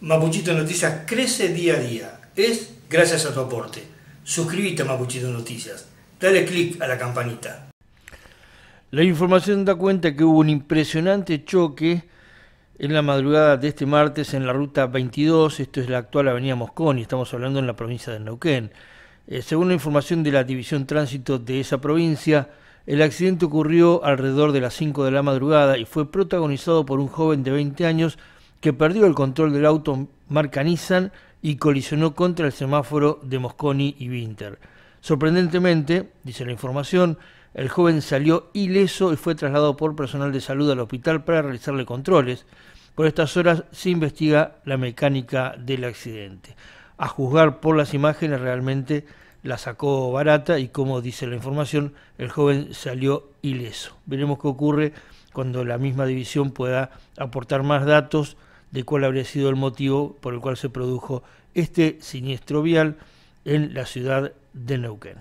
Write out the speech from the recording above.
Mapuchito Noticias crece día a día. Es gracias a tu aporte. Suscríbete a Mapuchito Noticias. Dale click a la campanita. La información da cuenta que hubo un impresionante choque en la madrugada de este martes en la ruta 22, esto es la actual avenida Moscón y estamos hablando en la provincia de Neuquén. Eh, según la información de la División Tránsito de esa provincia, el accidente ocurrió alrededor de las 5 de la madrugada y fue protagonizado por un joven de 20 años que perdió el control del auto marca Nissan y colisionó contra el semáforo de Mosconi y Winter. Sorprendentemente, dice la información, el joven salió ileso y fue trasladado por personal de salud al hospital para realizarle controles. Por estas horas se investiga la mecánica del accidente. A juzgar por las imágenes realmente la sacó barata y como dice la información, el joven salió ileso. Veremos qué ocurre cuando la misma división pueda aportar más datos de cuál habría sido el motivo por el cual se produjo este siniestro vial en la ciudad de Neuquén.